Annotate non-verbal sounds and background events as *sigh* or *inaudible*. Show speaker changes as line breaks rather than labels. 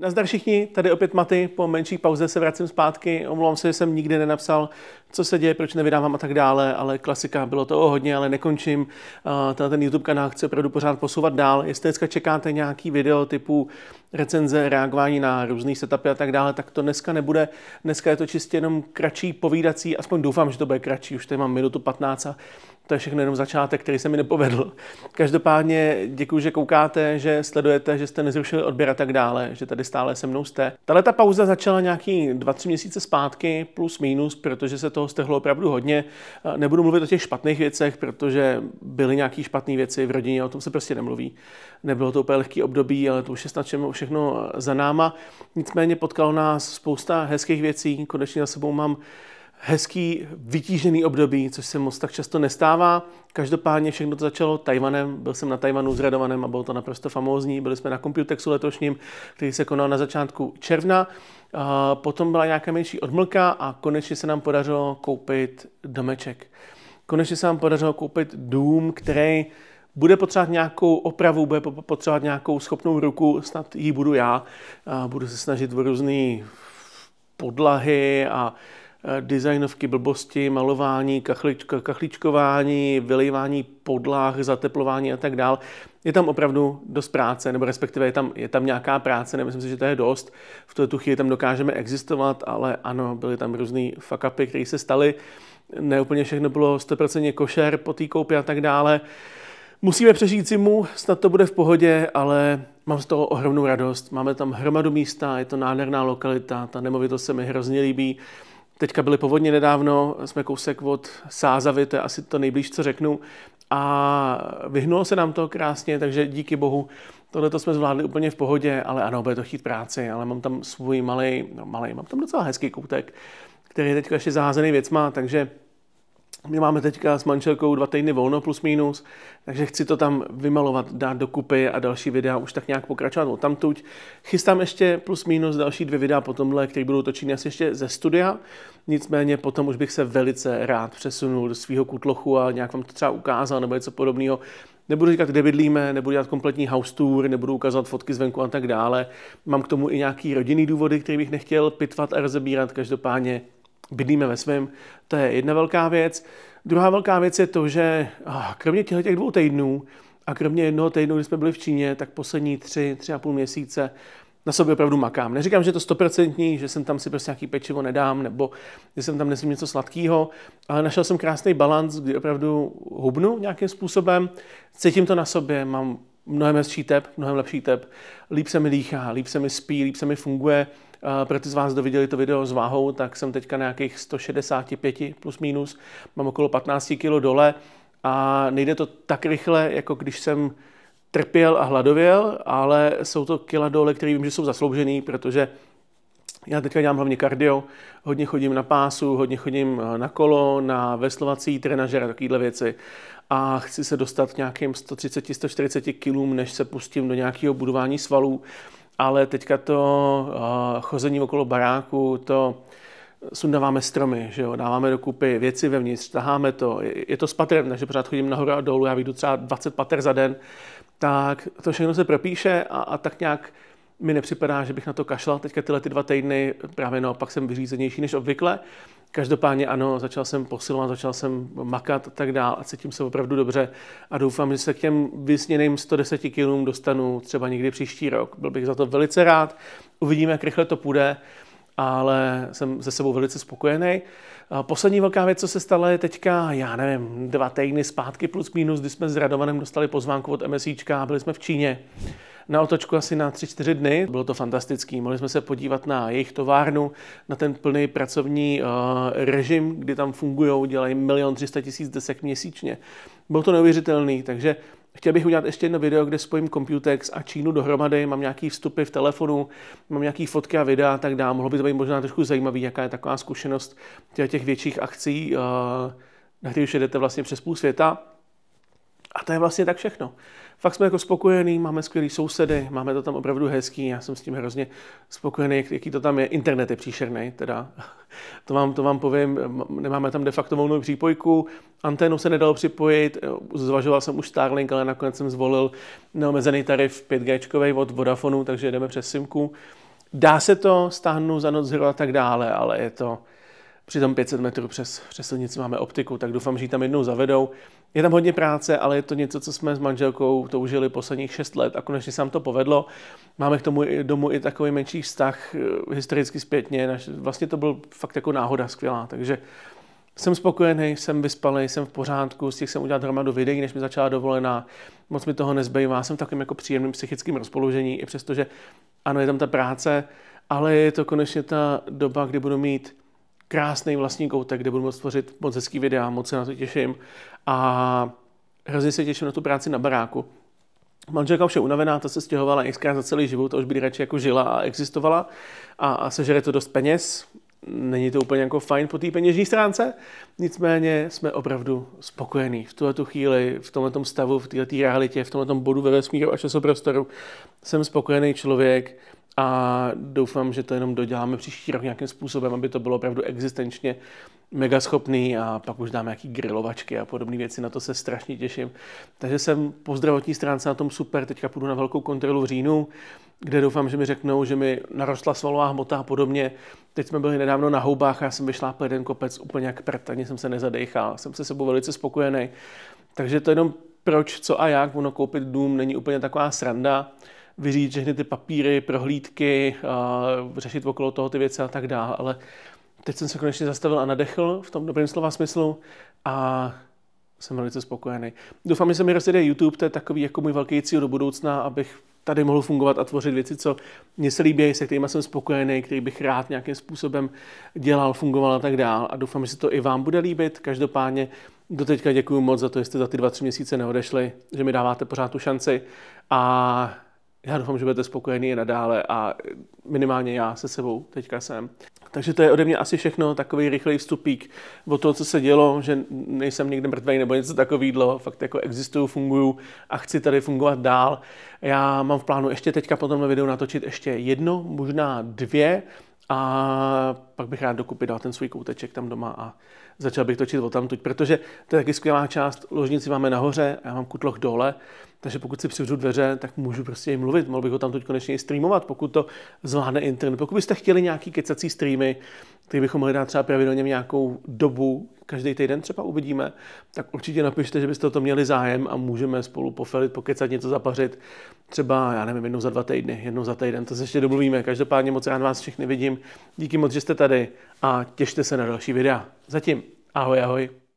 Nazdar všichni, tady opět Maty, po menší pauze se vracím zpátky, omlouvám se, že jsem nikdy nenapsal, co se děje, proč nevydávám a tak dále, ale klasika, bylo to hodně, ale nekončím, tenhle ten YouTube kanál chci opravdu pořád posouvat dál, jestli dneska čekáte nějaký video typu recenze, reagování na různý setupy a tak dále, tak to dneska nebude, dneska je to čistě jenom kratší povídací, aspoň doufám, že to bude kratší, už tady mám minutu 15 a to je všechno jenom začátek, který se mi nepovedl. Každopádně děkuji, že koukáte, že sledujete, že jste nezrušili odběr a tak dále, že tady stále se mnou jste. Tahle ta pauza začala nějaký 2-3 měsíce zpátky, plus minus, protože se toho strhlo opravdu hodně. Nebudu mluvit o těch špatných věcech, protože byly nějaké špatné věci v rodině, o tom se prostě nemluví. Nebylo to úplně lehký období, ale to už je snad všechno za náma. Nicméně potkalo nás spousta hezkých věcí, konečně za sebou mám hezký, vytížený období, což se moc tak často nestává. Každopádně všechno to začalo Tajvanem. Byl jsem na Tajvanu s Radovanem a bylo to naprosto famózní. Byli jsme na Computexu letošním, který se konal na začátku června. Potom byla nějaká menší odmlka a konečně se nám podařilo koupit domeček. Konečně se nám podařilo koupit dům, který bude potřebovat nějakou opravu, bude potřebovat nějakou schopnou ruku, snad ji budu já. Budu se snažit v různé podlahy a Eh, designovky, blbosti, malování, kachličko, kachličkování, vylejvání podlách, zateplování a tak dál. Je tam opravdu dost práce, nebo respektive je tam, je tam nějaká práce, nemyslím si, že to je dost. V tuto chvíli tam dokážeme existovat, ale ano, byly tam různé fakapy, které se staly. Neúplně všechno bylo 100% košer po té koupě a tak dále. Musíme přežít zimu, snad to bude v pohodě, ale mám z toho ohromnou radost. Máme tam hromadu místa, je to nádherná lokalita, ta nemovitost se mi hrozně líbí. Teďka byly povodně nedávno, jsme kousek od Sázavy, to je asi to nejblíž, co řeknu. A vyhnulo se nám to krásně, takže díky bohu tohle jsme zvládli úplně v pohodě, ale ano, bude to chtít práci, ale mám tam svůj malý, no malý, mám tam docela hezký koutek, který je teď ještě zaházený věcma, takže my máme teďka s manželkou dva týdny volno plus minus, takže chci to tam vymalovat, dát dokupy a další videa už tak nějak pokračovat od tamtuť. Chystám ještě plus minus další dvě videa po tomhle, které budou točeny asi ještě ze studia, nicméně potom už bych se velice rád přesunul do svého kutlochu a nějak vám to třeba ukázal nebo něco podobného. Nebudu říkat, kde bydlíme, nebudu dělat kompletní house tour, nebudu ukazovat fotky zvenku a tak dále. Mám k tomu i nějaký rodinný důvody, který bych nechtěl pitvat a rozebírat. Každopádně bydlíme ve svém, to je jedna velká věc. Druhá velká věc je to, že kromě těch dvou týdnů a kromě jednoho týdnu, kdy jsme byli v Číně, tak poslední tři, tři a půl měsíce na sobě opravdu makám. Neříkám, že je to stoprocentní, že jsem tam si prostě nějaký pečivo nedám, nebo že jsem tam nesmím něco sladkého, ale našel jsem krásný balans, kdy opravdu hubnu nějakým způsobem, cítím to na sobě, mám mnohem hezčí tep, mnohem lepší tep, líp se mi dýchá, líp se mi spí, líp se mi funguje. Pro ty z vás, kdo viděli to video s váhou, tak jsem teďka nějakých 165 plus minus, mám okolo 15 kg dole a nejde to tak rychle, jako když jsem trpěl a hladověl, ale jsou to kila dole, které vím, že jsou zasloužený, protože já teďka dělám hlavně kardio, hodně chodím na pásu, hodně chodím eh, na kolo, na veslovací trenažer a takovéhle věci. A chci se dostat k nějakým 130-140 kilům, než se pustím do nějakého budování svalů. Ale teďka to eh, chození okolo baráku, to sundáváme stromy, že jo, dáváme dokupy věci vevnitř, taháme to. Je to s patrem, takže pořád chodím nahoru a dolů, já vyjdu třeba 20 pater za den, tak to všechno se propíše a, a tak nějak mi nepřipadá, že bych na to kašlal teďka tyhle ty dva týdny, právě naopak jsem vyřízenější než obvykle. Každopádně ano, začal jsem posilovat, začal jsem makat a tak dál a cítím se opravdu dobře a doufám, že se k těm vysněným 110 kilům dostanu třeba někdy příští rok. Byl bych za to velice rád, uvidíme, jak rychle to půjde ale jsem se sebou velice spokojený. Poslední velká věc, co se stala, je teďka, já nevím, dva týdny zpátky plus minus, kdy jsme s Radovanem dostali pozvánku od MSIčka a byli jsme v Číně na otočku asi na 3-4 dny. Bylo to fantastický. Mohli jsme se podívat na jejich továrnu, na ten plný pracovní eh, režim, kdy tam fungují, dělají milion 300 tisíc desek měsíčně. Bylo to neuvěřitelné. takže Chtěl bych udělat ještě jedno video, kde spojím Computex a Čínu dohromady, mám nějaký vstupy v telefonu, mám nějaký fotky a videa a tak dále. Mohlo by to být možná trošku zajímavý, jaká je taková zkušenost těch větších akcí, eh, na kterých už jedete vlastně přes půl světa. A to je vlastně tak všechno. Fakt jsme jako spokojení, máme skvělý sousedy, máme to tam opravdu hezký, já jsem s tím hrozně spokojený, jaký to tam je. Internet je příšerný, teda. *laughs* To vám, to vám povím, nemáme tam de facto volnou přípojku, anténu se nedalo připojit, zvažoval jsem už Starlink, ale nakonec jsem zvolil neomezený tarif 5G od Vodafonu, takže jdeme přes simku. Dá se to, stáhnout, za noc hru a tak dále, ale je to, Přitom 500 metrů přes, přes silnici máme optiku, tak doufám, že ji tam jednou zavedou. Je tam hodně práce, ale je to něco, co jsme s manželkou toužili posledních šest let a konečně se nám to povedlo. Máme k tomu domu i takový menší vztah eh, historicky zpětně. Vlastně to byl fakt jako náhoda skvělá, takže jsem spokojený, jsem vyspalý, jsem v pořádku, z těch jsem udělal hromadu videí, než mi začala dovolená, moc mi toho nezbývá, jsem v takovým jako příjemným psychickým rozpoložení, i přestože ano, je tam ta práce, ale je to konečně ta doba, kdy budu mít krásný vlastní koutek, kde budu moct tvořit moc hezký videa, moc se na to těším a hrozně se těším na tu práci na baráku. Manželka už je unavená, ta se stěhovala xkrát za celý život, už by radši jako žila a existovala a, a sežere to dost peněz. Není to úplně jako fajn po té peněžní stránce, nicméně jsme opravdu spokojení. V tuhle chvíli, v tomhle stavu, v této realitě, v tomhle bodu ve vesmíru a časoprostoru jsem spokojený člověk, a doufám, že to jenom doděláme příští rok nějakým způsobem, aby to bylo opravdu existenčně mega schopný a pak už dáme nějaký grilovačky a podobné věci, na to se strašně těším. Takže jsem po zdravotní stránce na tom super, teďka půjdu na velkou kontrolu v říjnu, kde doufám, že mi řeknou, že mi narostla svalová hmota a podobně. Teď jsme byli nedávno na houbách a já jsem vyšlápl jeden kopec úplně jak prd, ani jsem se nezadechal, jsem se sebou velice spokojený. Takže to jenom proč, co a jak, ono koupit dům není úplně taková sranda vyřídit všechny ty papíry, prohlídky, řešit okolo toho ty věci a tak dále. Ale teď jsem se konečně zastavil a nadechl v tom dobrém slova smyslu a jsem velice spokojený. Doufám, že se mi rozjede YouTube, to je takový jako můj velký cíl do budoucna, abych tady mohl fungovat a tvořit věci, co mě se líbí, se kterými jsem spokojený, který bych rád nějakým způsobem dělal, fungoval a tak dál. A doufám, že se to i vám bude líbit. Každopádně do teďka děkuji moc za to, že jste za ty dva, tři měsíce neodešli, že mi dáváte pořád tu šanci a já doufám, že budete spokojený i nadále a minimálně já se sebou teďka jsem. Takže to je ode mě asi všechno, takový rychlej vstupík o to, co se dělo, že nejsem někde mrtvý nebo něco takového, fakt jako existuju, funguju a chci tady fungovat dál. Já mám v plánu ještě teďka po tomhle videu natočit ještě jedno, možná dvě a pak bych rád dokupit dal ten svůj kouteček tam doma a začal bych točit o tamtuť, protože to je taky skvělá část, ložnici máme nahoře a já mám kutloch dole, takže pokud si přivřu dveře, tak můžu prostě i mluvit, mohl bych ho tam teď konečně i streamovat, pokud to zvládne internet. Pokud byste chtěli nějaký kecací streamy, který bychom mohli dát třeba pravidelně nějakou dobu, každý týden třeba uvidíme, tak určitě napište, že byste o to měli zájem a můžeme spolu pofelit, pokecat, něco zapařit. Třeba, já nevím, jednou za dva týdny, jednou za týden, to se ještě domluvíme. Každopádně moc rád vás všechny vidím. Díky moc, že jste tady a těšte se na další videa. Zatím, ahoj, ahoj.